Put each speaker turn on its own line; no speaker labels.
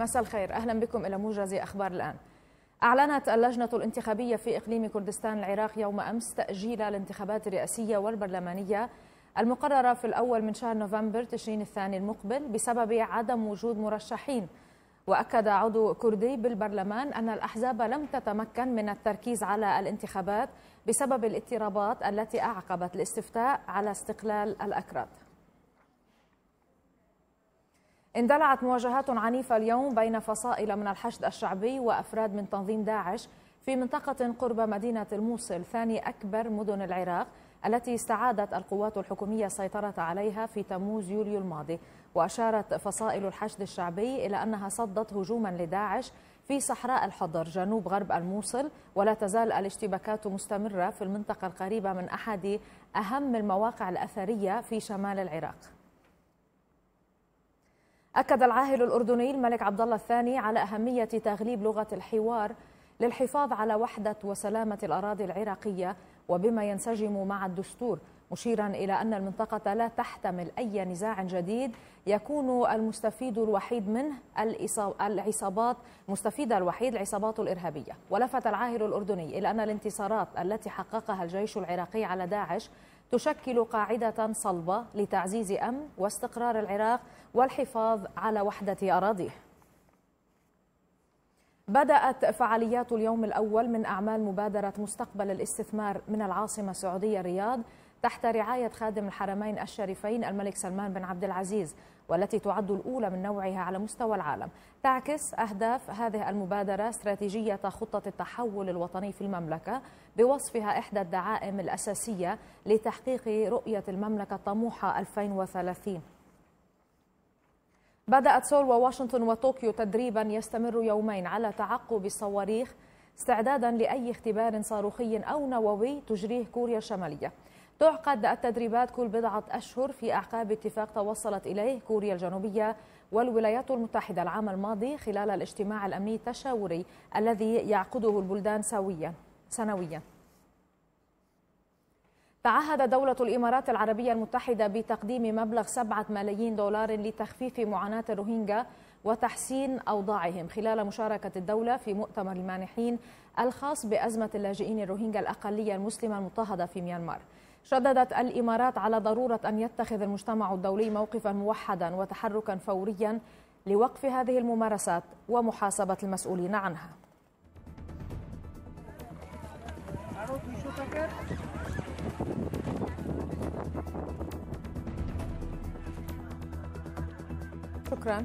مساء الخير أهلا بكم إلى موجز أخبار الآن أعلنت اللجنة الانتخابية في إقليم كردستان العراق يوم أمس تأجيل الانتخابات الرئاسية والبرلمانية المقررة في الأول من شهر نوفمبر تشرين الثاني المقبل بسبب عدم وجود مرشحين وأكد عضو كردي بالبرلمان أن الأحزاب لم تتمكن من التركيز على الانتخابات بسبب الاضطرابات التي أعقبت الاستفتاء على استقلال الأكراد اندلعت مواجهات عنيفة اليوم بين فصائل من الحشد الشعبي وأفراد من تنظيم داعش في منطقة قرب مدينة الموصل ثاني أكبر مدن العراق التي استعادت القوات الحكومية السيطرة عليها في تموز يوليو الماضي وأشارت فصائل الحشد الشعبي إلى أنها صدت هجوما لداعش في صحراء الحضر جنوب غرب الموصل ولا تزال الاشتباكات مستمرة في المنطقة القريبة من أحد أهم المواقع الأثرية في شمال العراق أكد العاهل الأردني الملك عبد الله الثاني على أهمية تغليب لغة الحوار للحفاظ على وحدة وسلامة الأراضي العراقية وبما ينسجم مع الدستور مشيرا إلى أن المنطقة لا تحتمل أي نزاع جديد يكون المستفيد الوحيد منه العصابات مستفيدة الوحيد العصابات الإرهابية ولفت العاهل الأردني إلى أن الانتصارات التي حققها الجيش العراقي على داعش تشكل قاعدة صلبة لتعزيز أمن واستقرار العراق والحفاظ على وحدة أراضيه بدأت فعاليات اليوم الأول من أعمال مبادرة مستقبل الاستثمار من العاصمة السعودية الرياض تحت رعاية خادم الحرمين الشريفين الملك سلمان بن عبد العزيز والتي تعد الأولى من نوعها على مستوى العالم تعكس أهداف هذه المبادرة استراتيجية خطة التحول الوطني في المملكة بوصفها إحدى الدعائم الأساسية لتحقيق رؤية المملكة الطموحة 2030 بدأت سول وواشنطن وطوكيو تدريبا يستمر يومين على تعقب الصواريخ استعدادا لأي اختبار صاروخي أو نووي تجريه كوريا الشمالية تعقد التدريبات كل بضعة أشهر في أعقاب اتفاق توصلت إليه كوريا الجنوبية والولايات المتحدة العام الماضي خلال الاجتماع الأمني التشاوري الذي يعقده البلدان سويا سنويا تعهد دولة الإمارات العربية المتحدة بتقديم مبلغ 7 ملايين دولار لتخفيف معاناة الروهينجا وتحسين أوضاعهم خلال مشاركة الدولة في مؤتمر المانحين الخاص بأزمة اللاجئين الروهينجا الأقلية المسلمة المضطهدة في ميانمار شددت الإمارات على ضرورة أن يتخذ المجتمع الدولي موقفا موحدا وتحركا فوريا لوقف هذه الممارسات ومحاسبة المسؤولين عنها شكرا